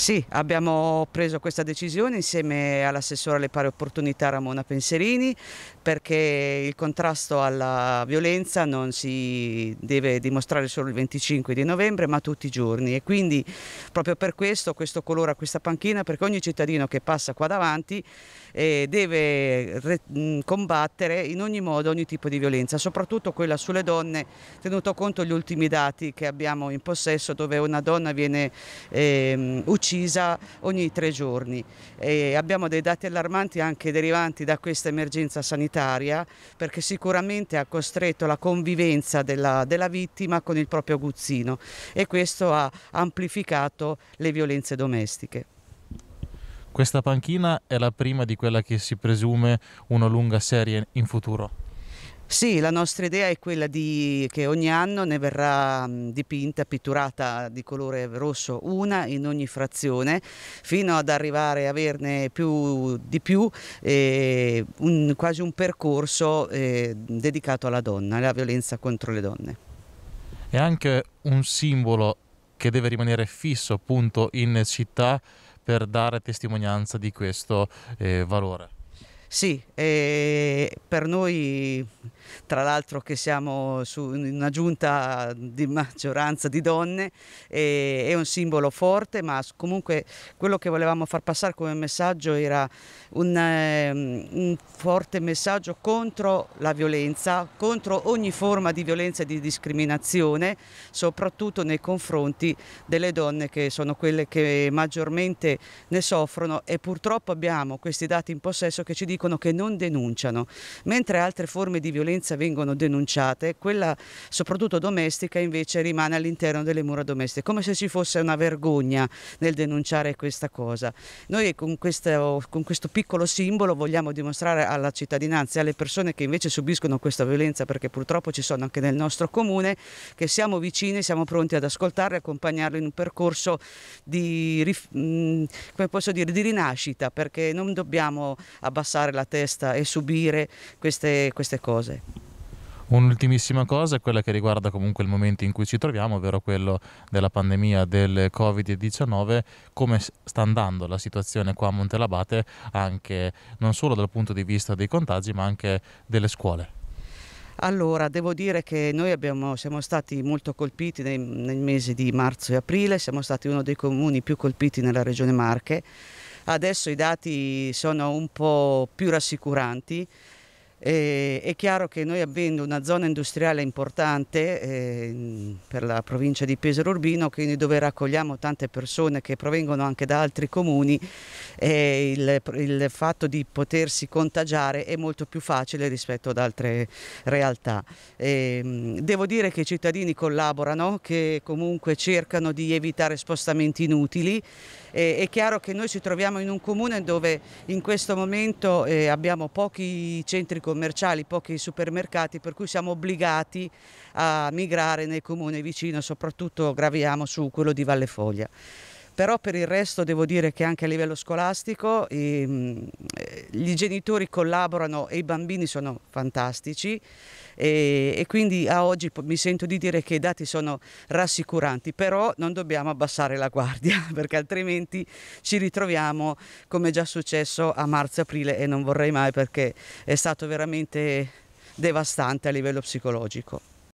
Sì, abbiamo preso questa decisione insieme all'assessore alle pari opportunità Ramona Penserini perché il contrasto alla violenza non si deve dimostrare solo il 25 di novembre ma tutti i giorni e quindi proprio per questo questo colore a questa panchina perché ogni cittadino che passa qua davanti eh, deve mm, combattere in ogni modo ogni tipo di violenza, soprattutto quella sulle donne, tenuto conto gli ultimi dati che abbiamo in possesso dove una donna viene eh, uccisa precisa ogni tre giorni. E abbiamo dei dati allarmanti anche derivanti da questa emergenza sanitaria perché sicuramente ha costretto la convivenza della, della vittima con il proprio guzzino e questo ha amplificato le violenze domestiche. Questa panchina è la prima di quella che si presume una lunga serie in futuro. Sì, la nostra idea è quella di, che ogni anno ne verrà dipinta, pitturata di colore rosso una in ogni frazione, fino ad arrivare a averne più di più, eh, un, quasi un percorso eh, dedicato alla donna, alla violenza contro le donne. È anche un simbolo che deve rimanere fisso appunto in città per dare testimonianza di questo eh, valore. Sì, eh, per noi tra l'altro che siamo su una giunta di maggioranza di donne, e, è un simbolo forte, ma comunque quello che volevamo far passare come messaggio era un, ehm, un forte messaggio contro la violenza, contro ogni forma di violenza e di discriminazione, soprattutto nei confronti delle donne che sono quelle che maggiormente ne soffrono e purtroppo abbiamo questi dati in possesso che ci dicono che non denunciano, mentre altre forme di violenza violenza vengono denunciate, quella soprattutto domestica invece rimane all'interno delle mura domestiche, come se ci fosse una vergogna nel denunciare questa cosa. Noi con questo, con questo piccolo simbolo vogliamo dimostrare alla cittadinanza e alle persone che invece subiscono questa violenza, perché purtroppo ci sono anche nel nostro comune, che siamo vicini, siamo pronti ad ascoltarli e accompagnarli in un percorso di, mm, dire, di rinascita, perché non dobbiamo abbassare la testa e subire queste, queste cose. Un'ultimissima cosa è quella che riguarda comunque il momento in cui ci troviamo, ovvero quello della pandemia del Covid-19, come sta andando la situazione qua a Montelabate, anche non solo dal punto di vista dei contagi, ma anche delle scuole. Allora, devo dire che noi abbiamo, siamo stati molto colpiti nei, nel mese di marzo e aprile, siamo stati uno dei comuni più colpiti nella regione Marche. Adesso i dati sono un po' più rassicuranti e, eh, è chiaro che noi avendo una zona industriale importante, eh, per la provincia di Pesaro Urbino, quindi dove raccogliamo tante persone che provengono anche da altri comuni, il, il, fatto di potersi contagiare è molto più facile rispetto ad altre realtà. E, ehm, devo dire che i cittadini collaborano, che comunque cercano di evitare spostamenti inutili. E, è chiaro che noi ci troviamo in un comune dove in questo momento eh, abbiamo pochi centri commerciali, pochi supermercati, per cui siamo obbligati a migrare nei comuni comune vicino, soprattutto graviamo su quello di Valle Foglia. Però per il resto devo dire che anche a livello scolastico i, ehm, eh, gli genitori collaborano e i bambini sono fantastici e, e quindi a oggi mi sento di dire che i dati sono rassicuranti, però non dobbiamo abbassare la guardia perché altrimenti ci ritroviamo come è già successo a marzo-aprile e non vorrei mai perché è stato veramente devastante a livello psicologico.